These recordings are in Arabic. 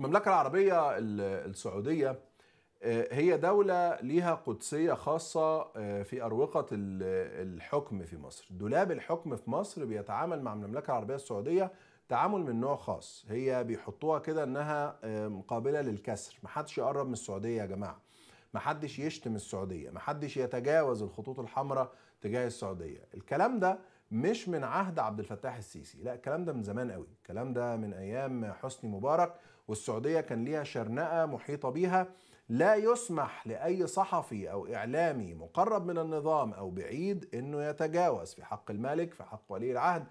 المملكة العربية السعودية آه، هي دولة ليها قدسية خاصة آه، في أروقة الحكم في مصر دولاب الحكم في مصر بيتعامل مع المملكة العربية السعودية تعامل من نوع خاص هي بيحطوها كده انها آه، قابله للكسر محدش يقرب من السعوديه يا جماعه محدش يشتم السعوديه محدش يتجاوز الخطوط الحمراء تجاه السعوديه الكلام ده مش من عهد عبد الفتاح السيسي لا الكلام ده من زمان قوي الكلام ده من ايام حسني مبارك والسعودية كان ليها شرنقة محيطة بيها لا يسمح لأي صحفي أو إعلامي مقرب من النظام أو بعيد أنه يتجاوز في حق الملك في حق ولي العهد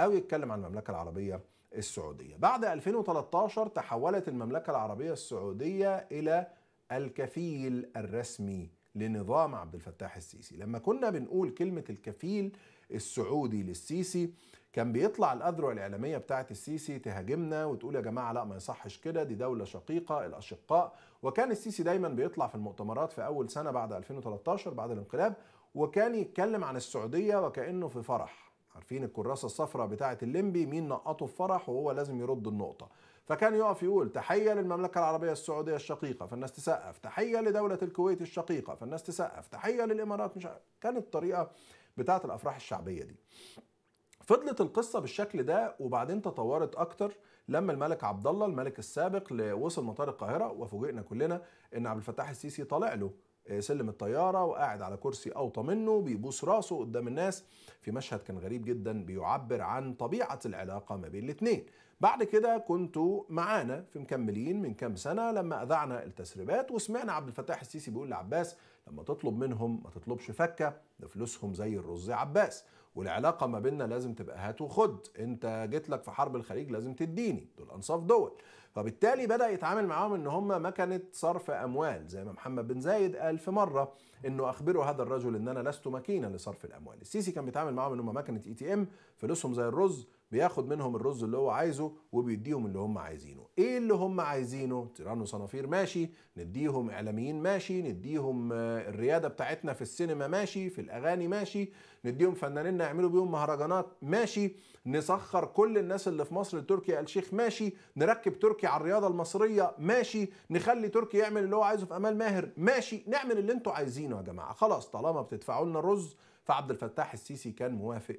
أو يتكلم عن المملكة العربية السعودية بعد 2013 تحولت المملكة العربية السعودية إلى الكفيل الرسمي لنظام عبد الفتاح السيسي لما كنا بنقول كلمة الكفيل السعودي للسيسي كان بيطلع الاذرع الاعلاميه بتاعه السيسي تهاجمنا وتقول يا جماعه لا ما يصحش كده دي دوله شقيقه الاشقاء وكان السيسي دايما بيطلع في المؤتمرات في اول سنه بعد 2013 بعد الانقلاب وكان يتكلم عن السعوديه وكانه في فرح عارفين الكراسه الصفراء بتاعه الليمبي مين نقطه في فرح وهو لازم يرد النقطه فكان يقف يقول تحية للمملكة العربية السعودية الشقيقة فالناس تسقف تحية لدولة الكويت الشقيقة فالناس تسقف تحية للإمارات مش كانت الطريقة بتاعة الأفراح الشعبية دي فضلت القصه بالشكل ده وبعدين تطورت اكتر لما الملك عبد الله الملك السابق وصل مطار القاهره وفوجئنا كلنا ان عبد الفتاح السيسي طالع له آه، سلم الطيارة وقاعد على كرسي أوطى منه بيبوس راسه قدام الناس في مشهد كان غريب جدا بيعبر عن طبيعة العلاقة ما بين الاتنين بعد كده كنتوا معانا في مكملين من كام سنة لما أذعنا التسريبات وسمعنا عبد الفتاح السيسي بيقول لعباس لما تطلب منهم ما تطلبش فكة ده فلوسهم زي الرز عباس والعلاقه ما بيننا لازم تبقى هات وخد انت جيت لك في حرب الخليج لازم تديني دول انصاف دول فبالتالي بدا يتعامل معاهم ان هم مكنه صرف اموال زي ما محمد بن زايد قال في مره انه اخبروا هذا الرجل ان انا لست ماكينه لصرف الاموال السيسي كان بيتعامل معاهم ان هم مكنه اي تي ام فلوسهم زي الرز بياخد منهم الرز اللي هو عايزه وبيديهم اللي هم عايزينه ايه اللي هم عايزينه تيران وصنافير ماشي نديهم اعلاميين ماشي نديهم آه، الرياده بتاعتنا في السينما ماشي في الاغاني ماشي نديهم فنانين يعملوا بيهم مهرجانات ماشي نسخر كل الناس اللي في مصر لتركي الشيخ ماشي نركب تركي على الرياضه المصريه ماشي نخلي تركي يعمل اللي هو عايزه في امال ماهر ماشي نعمل اللي انتوا عايزينه يا جماعه خلاص طالما بتدفعوا لنا الرز فعبد الفتاح السيسي كان موافق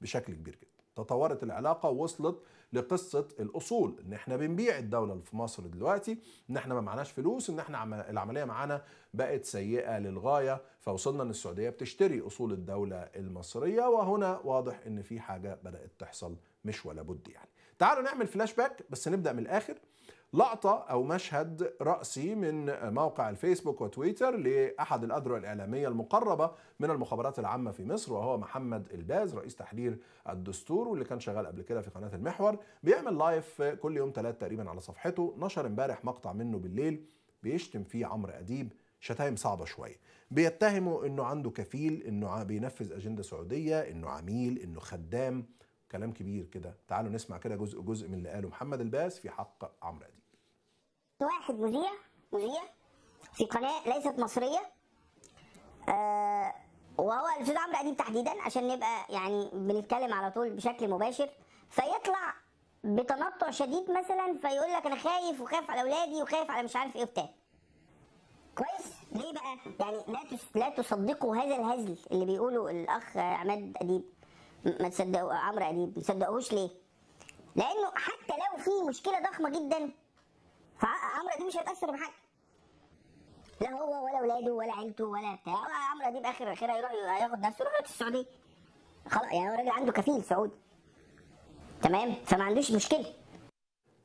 بشكل كبير جدا تطورت العلاقة وصلت لقصة الأصول إن إحنا بنبيع الدولة في مصر دلوقتي إن إحنا ما معناش فلوس إن إحنا العملية معانا بقت سيئة للغاية فوصلنا إن السعودية بتشتري أصول الدولة المصرية وهنا واضح إن في حاجة بدأت تحصل مش ولا بد يعني تعالوا نعمل فلاش باك بس نبدأ من الآخر لقطة أو مشهد رأسي من موقع الفيسبوك وتويتر لأحد الأذرع الإعلامية المقربة من المخابرات العامة في مصر وهو محمد الباز رئيس تحرير الدستور واللي كان شغال قبل كده في قناة المحور بيعمل لايف كل يوم ثلاث تقريبا على صفحته نشر امبارح مقطع منه بالليل بيشتم فيه عمرو أديب شتايم صعبة شوية بيتهمه انه عنده كفيل انه بينفذ اجندة سعودية انه عميل انه خدام كلام كبير كده تعالوا نسمع كده جزء جزء من اللي قاله محمد الباس في حق عمرو أديب واحد مذيع مذيع في قناه ليست مصريه آه، وهو الاستاذ عمرو اديب تحديدا عشان نبقى يعني بنتكلم على طول بشكل مباشر فيطلع بتنطع شديد مثلا فيقول لك انا خايف وخايف على اولادي وخايف على مش عارف ايه وبتاع كويس ليه بقى يعني لا لا تصدقوا هذا الهزل اللي بيقوله الاخ عماد اديب ما تصدقوا عمرو اديب ما تصدقوهوش ليه لانه حتى لو في مشكله ضخمه جدا فعمرو اديب مش هيتاثر بحاجة لا هو ولا ولاده ولا عيلته ولا بتاع عمرو اديب بآخر آخرها يروح ياخد نفسه يروح السعودية خلاص يعني هو راجل عنده كفيل سعودي تمام فما عندوش مشكلة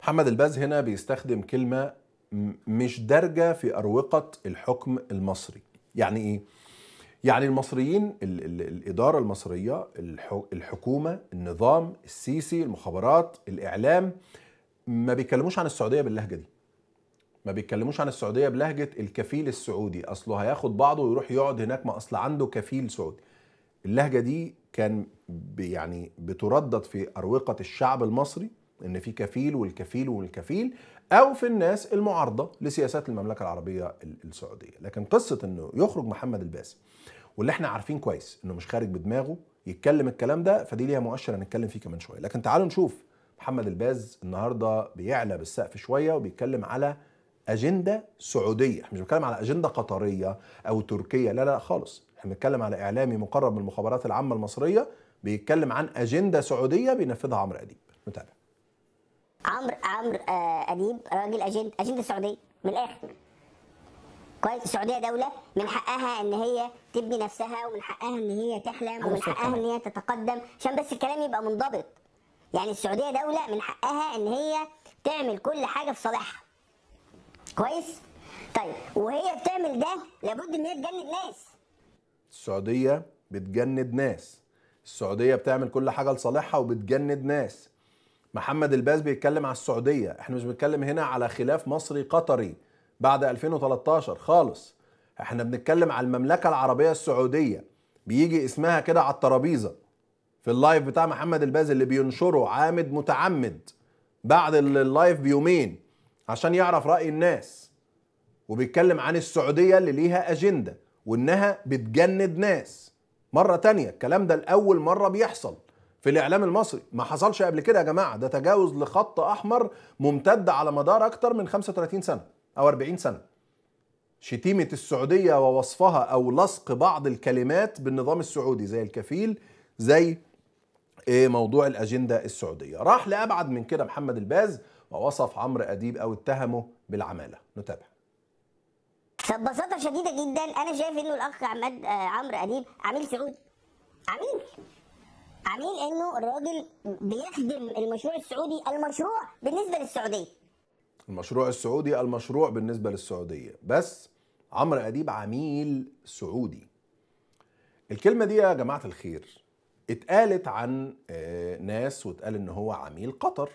محمد الباز هنا بيستخدم كلمة مش دارجة في أروقة الحكم المصري يعني إيه؟ يعني المصريين الـ الـ الإدارة المصرية الحكومة النظام السيسي المخابرات الإعلام ما بيتكلموش عن السعودية باللهجة دي ما بيتكلموش عن السعوديه بلهجه الكفيل السعودي اصله هياخد بعضه ويروح يقعد هناك ما اصل عنده كفيل سعودي اللهجه دي كان يعني بتردد في اروقه الشعب المصري ان في كفيل والكفيل والكفيل او في الناس المعارضه لسياسات المملكه العربيه السعوديه لكن قصه انه يخرج محمد الباس واللي احنا عارفين كويس انه مش خارج بدماغه يتكلم الكلام ده فدي ليها مؤشر هنتكلم فيه كمان شويه لكن تعالوا نشوف محمد الباز النهارده بيعلى بالسقف شويه وبيتكلم على اجنده سعوديه احنا مش بنتكلم على اجنده قطريه او تركيه لا لا خالص احنا بنتكلم على اعلامي مقرب من المخابرات العامه المصريه بيتكلم عن اجنده سعوديه بينفذها عمرو اديب متابع عمرو عمرو آه، اديب راجل اجنده اجنده سعوديه من الاخر كويس السعوديه دوله من حقها ان هي تبني نفسها ومن حقها ان هي تحلم ومن حقها ان هي تتقدم عشان بس الكلام يبقى منضبط يعني السعوديه دوله من حقها ان هي تعمل كل حاجه في صالحها كويس طيب وهي بتعمل ده لابد ان هي تجند ناس السعوديه بتجند ناس السعوديه بتعمل كل حاجه لصالحها وبتجند ناس محمد الباز بيتكلم على السعوديه احنا مش بنتكلم هنا على خلاف مصري قطري بعد 2013 خالص احنا بنتكلم على المملكه العربيه السعوديه بيجي اسمها كده على الترابيزه في اللايف بتاع محمد الباز اللي بينشره عامد متعمد بعد اللايف بيومين عشان يعرف رأي الناس وبيتكلم عن السعودية اللي ليها أجندة وإنها بتجند ناس مرة تانية الكلام ده لأول مرة بيحصل في الإعلام المصري ما حصلش قبل كده يا جماعة ده تجاوز لخط أحمر ممتد على مدار أكتر من 35 سنة أو 40 سنة شتيمة السعودية ووصفها أو لصق بعض الكلمات بالنظام السعودي زي الكفيل زي إيه، موضوع الأجندة السعودية راح لأبعد من كده محمد الباز ووصف عمرو أديب أو اتهمه بالعمالة نتابع ببساطه شديده جدا انا شايف انه الاخ عماد آه، عمرو اديب عميل سعودي عميل عميل انه الراجل بيخدم المشروع السعودي المشروع بالنسبه للسعوديه المشروع السعودي المشروع بالنسبه للسعوديه بس عمرو اديب عميل سعودي الكلمه دي يا جماعه الخير اتقالت عن آه، ناس واتقال ان هو عميل قطر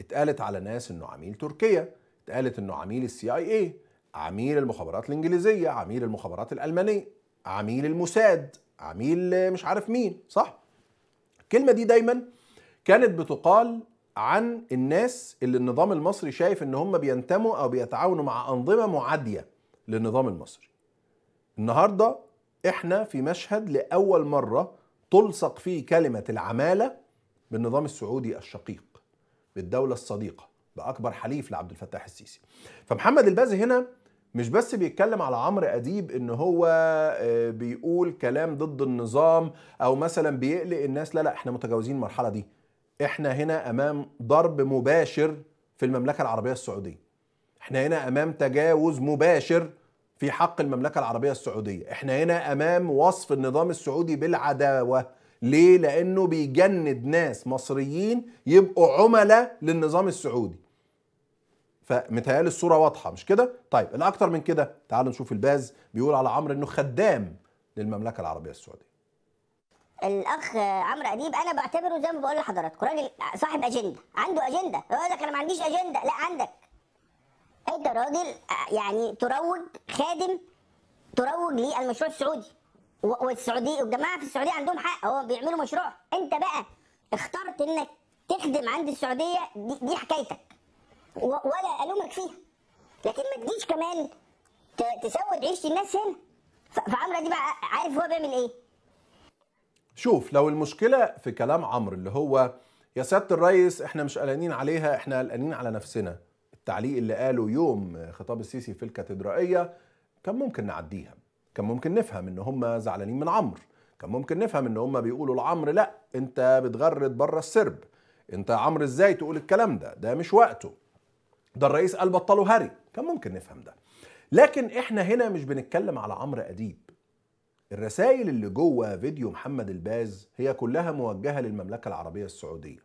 اتقالت على ناس انه عميل تركيا اتقالت انه عميل السي اي اي عميل المخابرات الانجليزيه عميل المخابرات الالمانيه عميل الموساد عميل مش عارف مين صح الكلمه دي دايما كانت بتقال عن الناس اللي النظام المصري شايف ان هم بينتموا او بيتعاونوا مع انظمه معاديه للنظام المصري النهارده احنا في مشهد لاول مره تلصق فيه كلمه العماله بالنظام السعودي الشقيق بالدولة الصديقة بأكبر حليف لعبد الفتاح السيسي فمحمد البازي هنا مش بس بيتكلم على عمرو اديب ان هو آه، بيقول كلام ضد النظام او مثلا بيقلق الناس لا لا احنا متجاوزين المرحله دي احنا هنا امام ضرب مباشر في المملكه العربيه السعوديه احنا هنا امام تجاوز مباشر في حق المملكه العربيه السعوديه احنا هنا امام وصف النظام السعودي بالعداوه ليه؟ لأنه بيجند ناس مصريين يبقوا عملاء للنظام السعودي فمتهيألي الصورة واضحة مش كده؟ طيب الأكتر من كده تعالوا نشوف الباز بيقول على عمرو إنه خدام للمملكة العربية السعودية الاخ عمرو اديب انا بعتبره زي ما بقول لحضراتكم راجل صاحب اجنده عنده اجنده يقول لك انا ما عنديش اجنده لا عندك انت راجل آه، يعني تروج خادم تروج للمشروع السعودي والسعوديه والجماعه في السعوديه عندهم حق هو بيعملوا مشروع انت بقى اخترت انك تخدم عند السعوديه دي, دي حكايتك ولا الومك فيها لكن ما تجيش كمان تسود عيشة الناس هنا فعمرو دي بقى عارف هو بيعمل ايه شوف لو المشكله في كلام عمرو اللي هو يا سياده الريس احنا مش قلقانين عليها احنا قلقانين على نفسنا التعليق اللي قاله يوم خطاب السيسي في الكاتدرائيه كان ممكن نعديها كان ممكن نفهم ان هم زعلانين من عمرو كان ممكن نفهم ان هم بيقولوا لعمرو لا انت بتغرد بره السرب انت يا عمرو ازاي تقول الكلام ده ده مش وقته ده الرئيس قال بطلوا هري كان ممكن نفهم ده لكن احنا هنا مش بنتكلم على عمرو اديب الرسائل اللي جوه فيديو محمد الباز هي كلها موجهه للمملكه العربيه السعوديه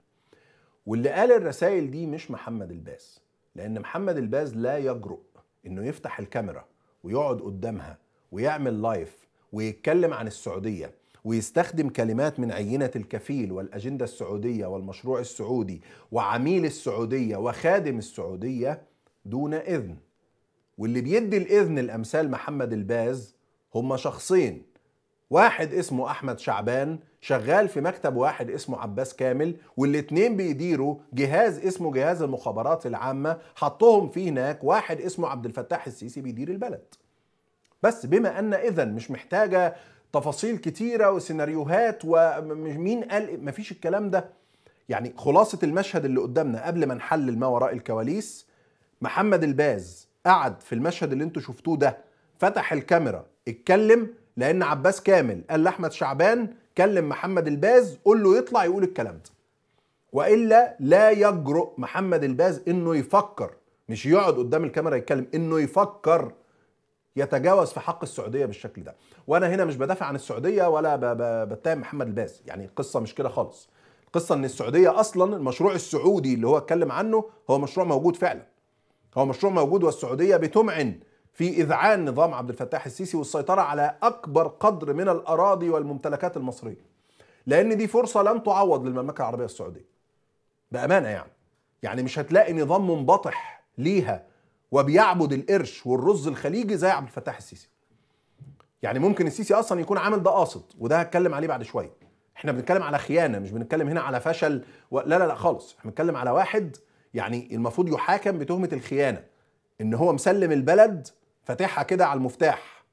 واللي قال الرسائل دي مش محمد الباز لان محمد الباز لا يجرؤ انه يفتح الكاميرا ويقعد قدامها ويعمل لايف ويتكلم عن السعوديه ويستخدم كلمات من عينه الكفيل والاجنده السعوديه والمشروع السعودي وعميل السعوديه وخادم السعوديه دون اذن واللي بيدي الاذن الامثال محمد الباز هم شخصين واحد اسمه احمد شعبان شغال في مكتب واحد اسمه عباس كامل والاتنين بيديروا جهاز اسمه جهاز المخابرات العامه حطهم فيه هناك واحد اسمه عبد الفتاح السيسي بيدير البلد بس بما ان اذا مش محتاجه تفاصيل كتيره وسيناريوهات ومين قال إيه، مفيش الكلام ده يعني خلاصه المشهد اللي قدامنا قبل ما نحلل ما وراء الكواليس محمد الباز قعد في المشهد اللي انتوا شفتوه ده فتح الكاميرا اتكلم لان عباس كامل قال لاحمد شعبان كلم محمد الباز قول له يطلع يقول الكلام ده والا لا يجرؤ محمد الباز انه يفكر مش يقعد قدام الكاميرا يتكلم انه يفكر يتجاوز في حق السعوديه بالشكل ده وانا هنا مش بدافع عن السعوديه ولا بتهم محمد الباز يعني القصه مش كده خالص القصه ان السعوديه اصلا المشروع السعودي اللي هو اتكلم عنه هو مشروع موجود فعلا هو مشروع موجود والسعوديه بتمعن في اذعان نظام عبد الفتاح السيسي والسيطره على اكبر قدر من الاراضي والممتلكات المصريه لان دي فرصه لن تعوض للمملكه العربيه السعوديه بامانه يعني يعني مش هتلاقي نظام منبطح ليها وبيعبد القرش والرز الخليجي زي عبد الفتاح السيسي يعني ممكن السيسي اصلا يكون عامل ده قاصد وده هتكلم عليه بعد شويه احنا بنتكلم على خيانه مش بنتكلم هنا على فشل و... لا لا لا خالص احنا بنتكلم على واحد يعني المفروض يحاكم بتهمه الخيانه ان هو مسلم البلد فاتحها كده على المفتاح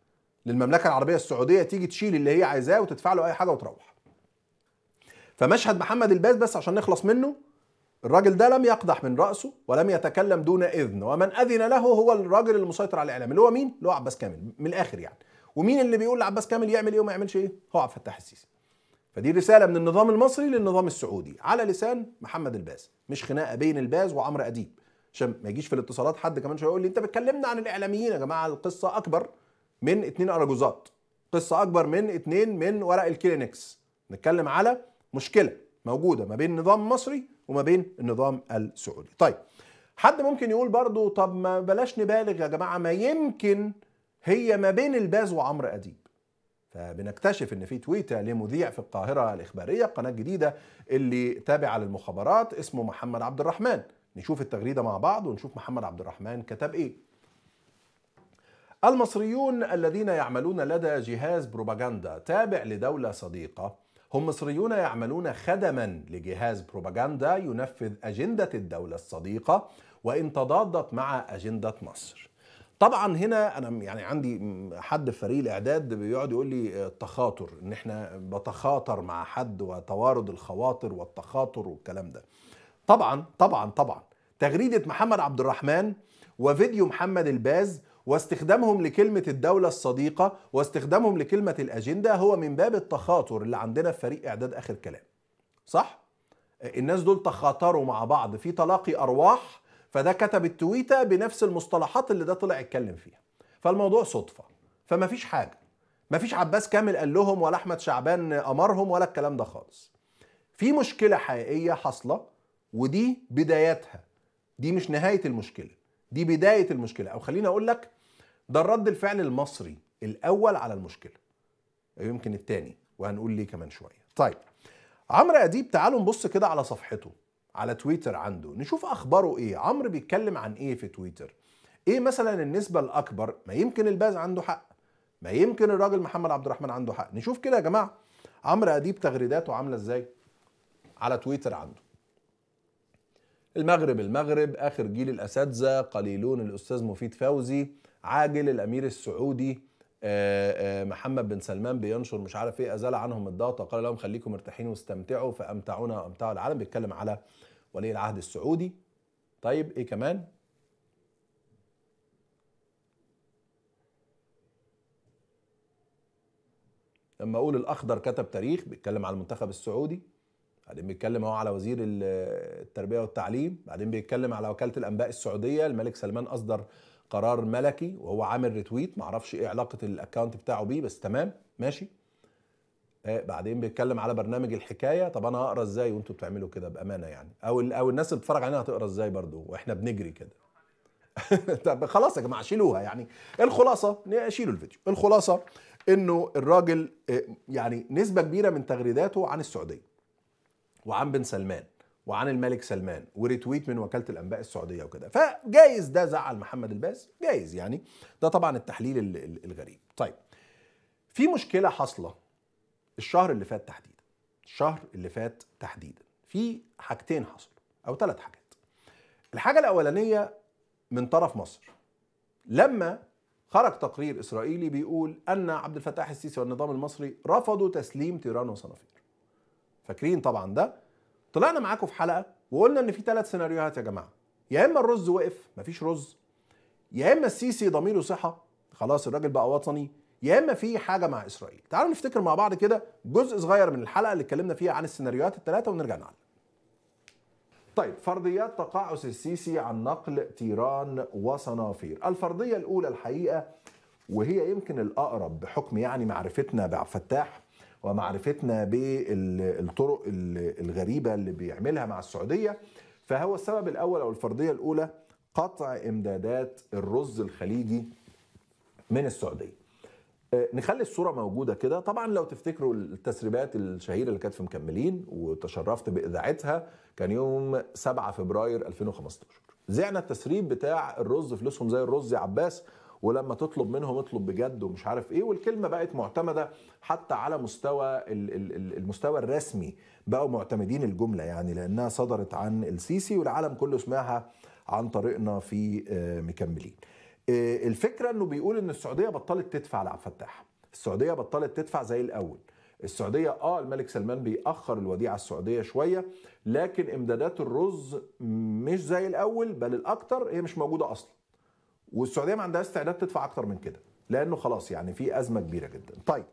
للمملكه العربيه السعوديه تيجي تشيل اللي هي عايزاه وتدفع له اي حاجه وتروح فمشهد محمد الباز بس عشان نخلص منه الراجل ده لم يقدح من رأسه ولم يتكلم دون إذن ومن أذن له هو الراجل المسيطر على الإعلام اللي هو مين؟ اللي هو عباس كامل من الآخر يعني ومين اللي بيقول لعباس كامل يعمل إيه وما يعملش إيه؟ هو عبد الفتاح السيسي فدي رسالة من النظام المصري للنظام السعودي على لسان محمد الباز مش خناقة بين الباز وعمرو أديب عشان ما يجيش في الاتصالات حد كمان شويه يقول لي انت بتكلمنا عن الاعلاميين يا جماعه القصه اكبر من اتنين ارجوزات قصه اكبر من اتنين من ورق الكلينكس نتكلم على مشكله موجوده ما بين نظام مصري وما بين النظام السعودي طيب حد ممكن يقول برضو طب ما بلاش نبالغ يا جماعة ما يمكن هي ما بين الباز وعمرو أديب فبنكتشف ان في تويته لمذيع في القاهره الاخباريه القناه الجديده اللي تابعه للمخابرات اسمه محمد عبد الرحمن نشوف التغريده مع بعض ونشوف محمد عبد الرحمن كتب ايه المصريون الذين يعملون لدى جهاز بروباغندا تابع لدوله صديقه هم مصريون يعملون خدما لجهاز بروباغندا ينفذ أجندة الدولة الصديقة وإن تضادت مع أجندة مصر طبعا هنا انا يعني عندي حد في فريق الاعداد بيقعد يقول لي التخاطر آه، ان احنا بتخاطر مع حد وتوارد الخواطر والتخاطر والكلام ده طبعا طبعا طبعا تغريده محمد عبد الرحمن وفيديو محمد الباز واستخدامهم لكلمة الدولة الصديقة واستخدامهم لكلمة الأجندة هو من باب التخاطر اللي عندنا في فريق إعداد آخر كلام صح؟ الناس دول تخاطروا مع بعض في تلاقي أرواح فده كتب التويتة بنفس المصطلحات اللي ده طلع اتكلم فيها فالموضوع صدفة فما فيش حاجة ما فيش عباس كامل قال لهم ولا أحمد شعبان أمرهم ولا الكلام ده خالص في مشكلة حقيقية حاصلة ودي بداياتها دي مش نهاية المشكلة دي بدايه المشكله او خليني اقول لك ده الرد الفعل المصري الاول على المشكله يمكن الثاني وهنقول ليه كمان شويه طيب عمرو اديب تعالوا نبص كده على صفحته على تويتر عنده نشوف اخباره ايه عمرو بيتكلم عن ايه في تويتر ايه مثلا النسبه الاكبر ما يمكن الباز عنده حق ما يمكن الراجل محمد عبد الرحمن عنده حق نشوف كده يا جماعه عمرو اديب تغريداته عامله ازاي على تويتر عنده المغرب المغرب آخر جيل الأساتذة قليلون الأستاذ مفيد فوزي عاجل الأمير السعودي آه، آه، محمد بن سلمان بينشر مش عارف ايه ازال عنهم الضغط وقال لهم خليكم مرتاحين واستمتعوا فامتعونا وامتعوا العالم بيتكلم على ولي العهد السعودي طيب ايه كمان لما اقول الاخضر كتب تاريخ بيتكلم على المنتخب السعودي بعدين بيتكلم هو على وزير التربيه والتعليم بعدين بيتكلم على وكاله الانباء السعوديه الملك سلمان اصدر قرار ملكي وهو عامل ريتويت معرفش ايه علاقه الاكونت بتاعه بيه بس تمام ماشي آه، بعدين بيتكلم على برنامج الحكايه طب انا هقرا ازاي وانتوا بتعملوا كده بامانه يعني او او الناس اللي بتتفرج علينا هتقرا ازاي برضو واحنا بنجري كده طب خلاص يا جماعه شيلوها يعني الخلاصه شيلوا الفيديو الخلاصه انه الراجل آه، يعني نسبه كبيره من تغريداته عن السعوديه وعن بن سلمان وعن الملك سلمان وريتويت من وكاله الانباء السعوديه وكده فجايز ده زعل محمد الباز جايز يعني ده طبعا التحليل الغريب طيب في مشكله حاصله الشهر اللي فات تحديدا الشهر اللي فات تحديدا في حاجتين حصلوا او ثلاث حاجات الحاجه الاولانيه من طرف مصر لما خرج تقرير اسرائيلي بيقول ان عبد الفتاح السيسي والنظام المصري رفضوا تسليم تيران وصنافير فاكرين طبعا ده طلعنا معاكم في حلقه وقلنا ان في ثلاث سيناريوهات يا جماعه يا اما الرز وقف مفيش رز يا اما السيسي ضميره صحه خلاص الراجل بقى وطني يا اما في حاجه مع اسرائيل تعالوا نفتكر مع بعض كده جزء صغير من الحلقه اللي اتكلمنا فيها عن السيناريوهات الثلاثه ونرجع نعلم طيب فرضيات تقاعس السيسي عن نقل تيران وصنافير الفرضيه الاولى الحقيقه وهي يمكن الاقرب بحكم يعني معرفتنا بعبد الفتاح ومعرفتنا بالطرق الغريبه اللي بيعملها مع السعوديه فهو السبب الاول او الفرضيه الاولى قطع امدادات الرز الخليجي من السعوديه آه، نخلي الصورة موجودة كده طبعا لو تفتكروا التسريبات الشهيرة اللي كانت في مكملين وتشرفت بإذاعتها كان يوم 7 فبراير 2015 زعنا التسريب بتاع الرز فلوسهم زي الرز يا عباس ولما تطلب منهم اطلب بجد ومش عارف ايه والكلمه بقت معتمده حتى على مستوى المستوى الرسمي بقوا معتمدين الجمله يعني لانها صدرت عن السيسي والعالم كله سمعها عن طريقنا في آه، مكملين. آه، الفكره انه بيقول ان السعوديه بطلت تدفع لعبد الفتاح. السعوديه بطلت تدفع زي الاول. السعوديه اه الملك سلمان بيأخر الوديعه السعوديه شويه لكن امدادات الرز مش زي الاول بل الاكتر هي مش موجوده اصلا. والسعوديه ما عندها استعداد تدفع اكتر من كده لانه خلاص يعني في ازمه كبيره جدا طيب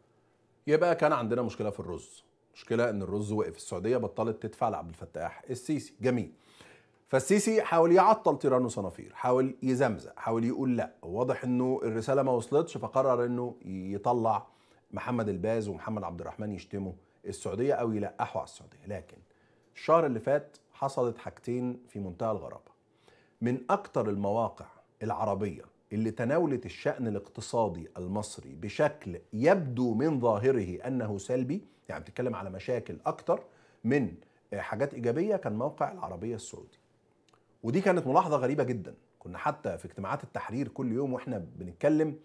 يبقى كان عندنا مشكله في الرز مشكله ان الرز وقف السعوديه بطلت تدفع لعبد الفتاح السيسي جميل فالسيسي حاول يعطل تيران صنافير حاول يزمزق حاول يقول لا واضح انه الرساله ما وصلتش فقرر انه يطلع محمد الباز ومحمد عبد الرحمن يشتموا السعوديه او يلقحوا على السعوديه لكن الشهر اللي فات حصلت حاجتين في منتهى الغرابه من اكتر المواقع العربية اللي تناولت الشأن الاقتصادي المصري بشكل يبدو من ظاهره أنه سلبي يعني بتتكلم على مشاكل أكتر من حاجات إيجابية كان موقع العربية السعودي ودي كانت ملاحظة غريبة جدا كنا حتى في اجتماعات التحرير كل يوم واحنا بنتكلم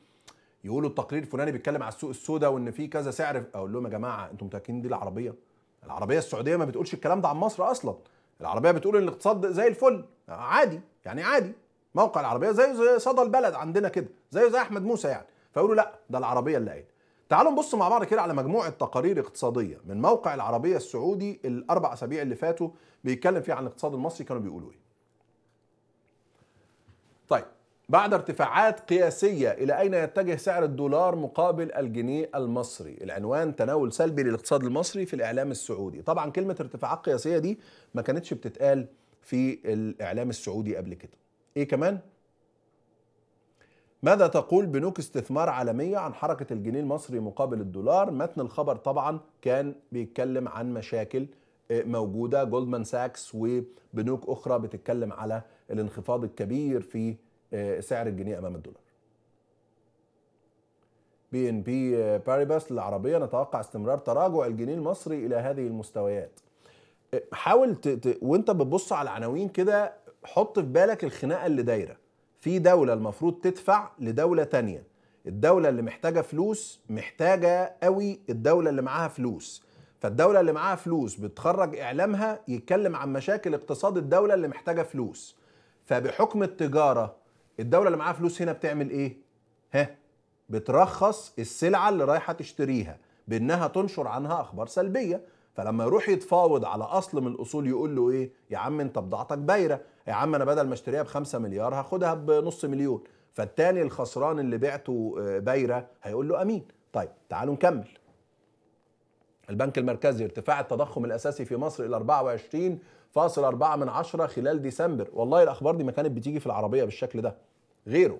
يقولوا التقرير الفلاني بيتكلم على السوق السوداء وان في كذا سعر اقول لهم يا جماعه انتم متاكدين دي العربيه العربيه السعوديه ما بتقولش الكلام ده عن مصر اصلا العربيه بتقول ان الاقتصاد زي الفل عادي يعني عادي موقع العربيه زيه زي صدى البلد عندنا كده زيه زي احمد موسى يعني فيقولوا لا ده العربيه اللي قايل تعالوا نبص مع بعض كده على مجموعه تقارير اقتصاديه من موقع العربيه السعودي الاربع اسابيع اللي فاتوا بيتكلم فيها عن الاقتصاد المصري كانوا بيقولوا ايه طيب بعد ارتفاعات قياسية إلى أين يتجه سعر الدولار مقابل الجنيه المصري العنوان تناول سلبي للاقتصاد المصري في الإعلام السعودي طبعا كلمة ارتفاعات قياسية دي ما كانتش بتتقال في الإعلام السعودي قبل كده ايه كمان ماذا تقول بنوك استثمار عالمية عن حركة الجنيه المصري مقابل الدولار متن الخبر طبعا كان بيتكلم عن مشاكل آه، موجودة جولدمان ساكس وبنوك أخرى بتتكلم على الانخفاض الكبير في آه، سعر الجنيه أمام الدولار بي ان بي باريباس آه، للعربية نتوقع استمرار تراجع الجنيه المصري إلى هذه المستويات حاول ت... وانت بتبص على العناوين كده حط في بالك الخناقه اللي دايره في دوله المفروض تدفع لدوله تانية الدوله اللي محتاجه فلوس محتاجه قوي الدوله اللي معاها فلوس فالدوله اللي معاها فلوس بتخرج اعلامها يتكلم عن مشاكل اقتصاد الدوله اللي محتاجه فلوس فبحكم التجاره الدوله اللي معاها فلوس هنا بتعمل ايه ها بترخص السلعه اللي رايحه تشتريها بانها تنشر عنها اخبار سلبيه فلما يروح يتفاوض على اصل من الاصول يقول له ايه يا عم انت بضاعتك بايره يا عم انا بدل ما اشتريها ب 5 مليار هاخدها بنص مليون فالتاني الخسران اللي بعته بايره آه، هيقول له امين طيب تعالوا نكمل البنك المركزي ارتفاع التضخم الاساسي في مصر الى 24.4 من عشرة خلال ديسمبر والله الاخبار دي ما كانت بتيجي في العربيه بالشكل ده غيره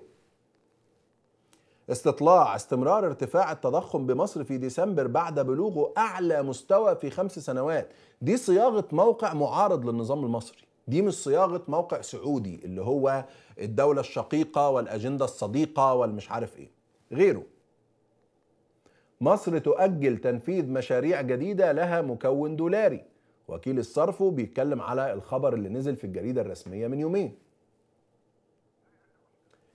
استطلاع استمرار ارتفاع التضخم بمصر في ديسمبر بعد بلوغه أعلى مستوى في خمس سنوات دي صياغة موقع معارض للنظام المصري دي مش صياغة موقع سعودي اللي هو الدولة الشقيقة والأجندة الصديقة والمش عارف إيه غيره مصر تؤجل تنفيذ مشاريع جديدة لها مكون دولاري وكيل الصرف بيتكلم على الخبر اللي نزل في الجريدة الرسمية من يومين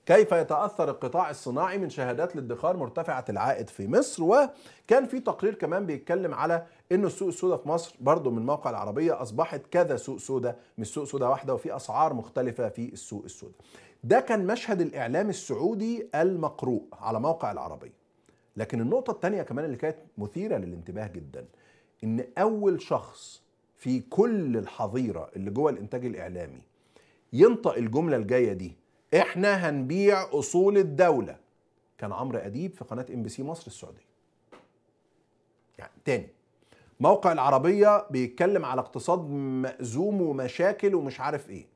كيف يتأثر القطاع الصناعي من شهادات الادخار مرتفعة العائد في مصر وكان في تقرير كمان بيتكلم على أن السوق السوداء في مصر برضو من موقع العربية أصبحت كذا سوق سوداء مش سوق سوداء واحدة وفي أسعار مختلفة في السوق السوداء ده كان مشهد الإعلام السعودي المقروء على موقع العربية لكن النقطة الثانية كمان اللي كانت مثيرة للانتباه جدا إن أول شخص في كل الحظيرة اللي جوه الإنتاج الإعلامي ينطق الجملة الجاية دي احنا هنبيع اصول الدوله كان عمرو اديب في قناه ام بي سي مصر السعوديه يعني تاني موقع العربيه بيتكلم على اقتصاد مأزوم ومشاكل ومش عارف ايه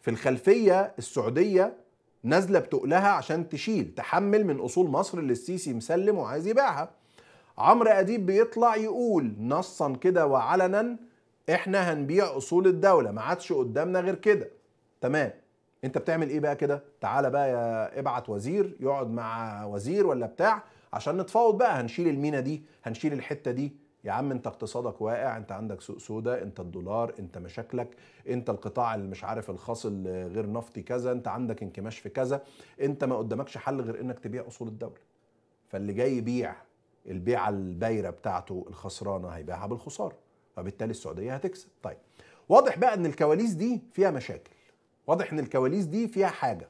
في الخلفيه السعوديه نازله بتقلها عشان تشيل تحمل من اصول مصر اللي السيسي مسلم وعايز يبيعها عمرو اديب بيطلع يقول نصا كده وعلنا احنا هنبيع اصول الدوله ما عادش قدامنا غير كده تمام انت بتعمل ايه بقى كده تعالى بقى يا ابعت وزير يقعد مع وزير ولا بتاع عشان نتفاوض بقى هنشيل المينا دي هنشيل الحته دي يا عم انت اقتصادك واقع انت عندك سوق سودا انت الدولار انت مشاكلك انت القطاع اللي مش عارف الخاص غير نفطي كذا انت عندك انكماش في كذا انت ما قدامكش حل غير انك تبيع اصول الدوله فاللي جاي يبيع البيعه البايره بتاعته الخسرانه هيبيعها بالخساره فبالتالي السعوديه هتكسب طيب واضح بقى ان الكواليس دي فيها مشاكل واضح ان الكواليس دي فيها حاجه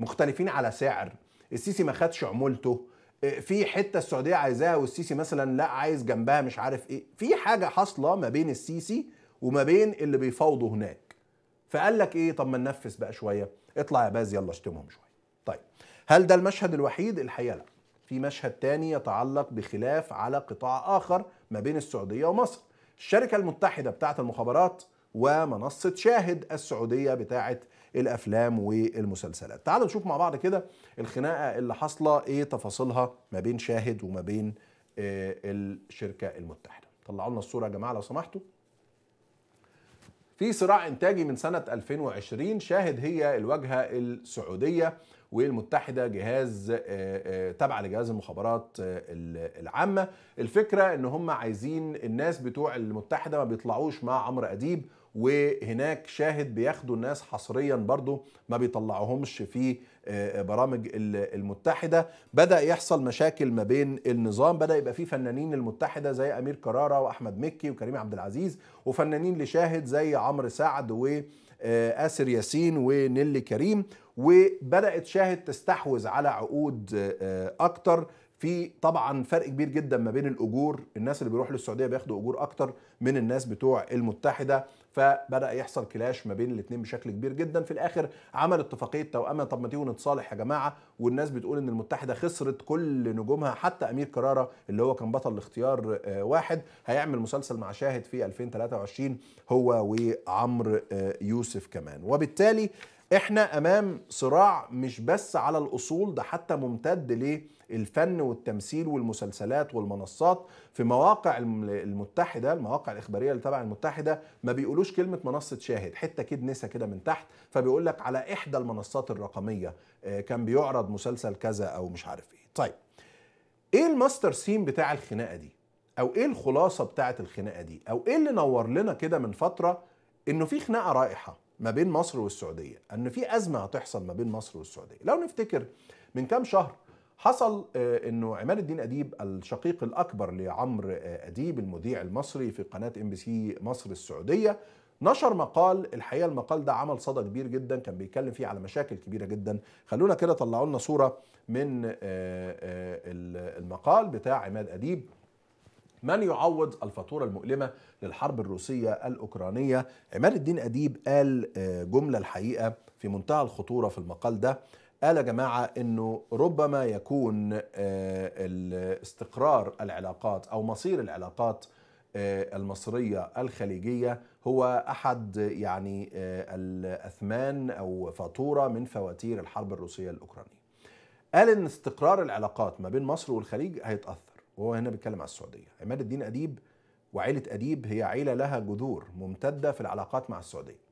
مختلفين على سعر السيسي ما خدش عمولته آه، في حته السعوديه عايزاها والسيسي مثلا لا عايز جنبها مش عارف ايه في حاجه حاصله ما بين السيسي وما بين اللي بيفاوضوا هناك فقال لك ايه طب ما ننفذ بقى شويه اطلع يا باز يلا اشتمهم شويه طيب هل ده المشهد الوحيد الحقيقه لا في مشهد تاني يتعلق بخلاف على قطاع اخر ما بين السعوديه ومصر الشركه المتحده بتاعه المخابرات ومنصة شاهد السعودية بتاعة الأفلام والمسلسلات تعالوا نشوف مع بعض كده الخناقة اللي حاصلة إيه تفاصيلها ما بين شاهد وما بين آه، الشركة المتحدة طلعوا لنا الصورة يا جماعة لو سمحتوا في صراع إنتاجي من سنة 2020 شاهد هي الواجهة السعودية والمتحدة جهاز آه، آه، تابعة لجهاز المخابرات العامة الفكرة ان هم عايزين الناس بتوع المتحدة ما بيطلعوش مع عمرو أديب وهناك شاهد بياخدوا الناس حصريا برضو ما بيطلعوهمش في آه، آه، برامج المتحده بدا يحصل مشاكل ما بين النظام بدا يبقى في فنانين المتحده زي امير كراره واحمد مكي وكريم عبد العزيز وفنانين لشاهد زي عمرو سعد وآسر آه، ياسين ونيلي كريم وبدأت شاهد تستحوذ على عقود أكتر في طبعا فرق كبير جدا ما بين الأجور الناس اللي بيروحوا للسعودية بياخدوا أجور أكتر من الناس بتوع المتحدة فبدا يحصل كلاش ما بين الاثنين بشكل كبير جدا في الاخر عمل اتفاقيه توأمه طب ما تيجوا نتصالح يا جماعه والناس بتقول ان المتحده خسرت كل نجومها حتى امير كراره اللي هو كان بطل الاختيار آه، واحد هيعمل مسلسل مع شاهد في 2023 هو وعمرو آه، يوسف كمان وبالتالي احنا امام صراع مش بس على الاصول ده حتى ممتد ليه الفن والتمثيل والمسلسلات والمنصات في مواقع المتحده المواقع الاخباريه اللي تبع المتحده ما بيقولوش كلمه منصه شاهد حته نسى كده من تحت فبيقول لك على احدى المنصات الرقميه آه، كان بيعرض مسلسل كذا او مش عارف ايه طيب ايه الماستر سين بتاع الخناقه دي او ايه الخلاصه بتاعه الخناقه دي او ايه اللي نور لنا كده من فتره انه في خناقه رائحه ما بين مصر والسعوديه ان في ازمه هتحصل ما بين مصر والسعوديه لو نفتكر من كام شهر حصل آه، انه عماد الدين اديب الشقيق الاكبر لعمرو آه، اديب المذيع المصري في قناه ام بي سي مصر السعوديه نشر مقال الحقيقه المقال ده عمل صدى كبير جدا كان بيتكلم فيه على مشاكل كبيره جدا خلونا كده طلعوا لنا صوره من آه، المقال بتاع عماد اديب من يعوض الفاتوره المؤلمه للحرب الروسيه الاوكرانيه عماد الدين اديب قال جمله الحقيقه في منتهى الخطوره في المقال ده قال يا جماعة أنه ربما يكون آه، استقرار العلاقات أو مصير العلاقات آه، المصرية الخليجية هو أحد يعني آه، الأثمان أو فاتورة من فواتير الحرب الروسية الأوكرانية قال أن استقرار العلاقات ما بين مصر والخليج هيتأثر وهو هنا بيتكلم على السعودية عماد الدين أديب وعائلة أديب هي عيلة لها جذور ممتدة في العلاقات مع السعودية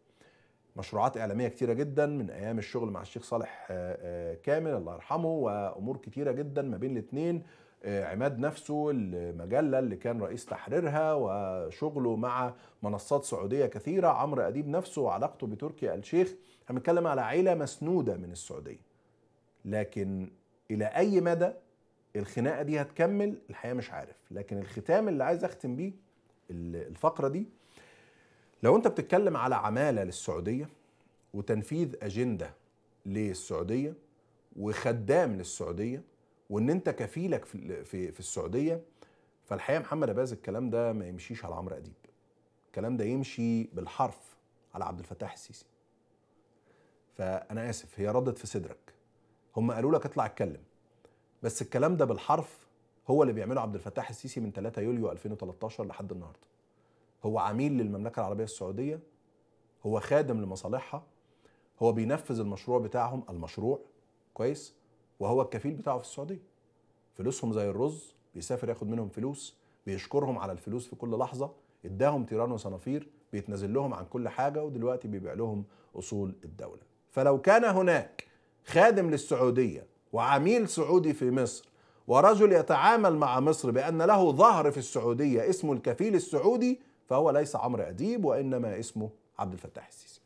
مشروعات اعلاميه كتيره جدا من ايام الشغل مع الشيخ صالح آه، آه، كامل الله يرحمه وامور كتيره جدا ما بين الاثنين آه، عماد نفسه المجله اللي كان رئيس تحريرها وشغله مع منصات سعوديه كثيره عمرو اديب نفسه وعلاقته بتركي آل شيخ هنتكلم على عيله مسنوده من السعوديه لكن الى اي مدى الخناقه دي هتكمل الحقيقه مش عارف لكن الختام اللي عايز اختم بيه الفقره دي لو انت بتتكلم على عماله للسعوديه وتنفيذ اجنده للسعوديه وخدام للسعوديه وان انت كفيلك في في السعوديه فالحقيقه محمد اباز الكلام ده ما يمشيش على عمرو اديب الكلام ده يمشي بالحرف على عبد الفتاح السيسي فانا اسف هي ردت في صدرك هم قالوا لك اطلع اتكلم بس الكلام ده بالحرف هو اللي بيعمله عبد الفتاح السيسي من 3 يوليو 2013 لحد النهارده هو عميل للمملكة العربية السعودية هو خادم لمصالحها هو بينفذ المشروع بتاعهم المشروع كويس وهو الكفيل بتاعه في السعودية فلوسهم زي الرز بيسافر ياخد منهم فلوس بيشكرهم على الفلوس في كل لحظة اداهم تيران وصنافير بيتنازل لهم عن كل حاجة ودلوقتي بيبيع لهم أصول الدولة فلو كان هناك خادم للسعودية وعميل سعودي في مصر ورجل يتعامل مع مصر بأن له ظهر في السعودية اسمه الكفيل السعودي فهو ليس عمرو أديب وإنما اسمه عبد الفتاح السيسي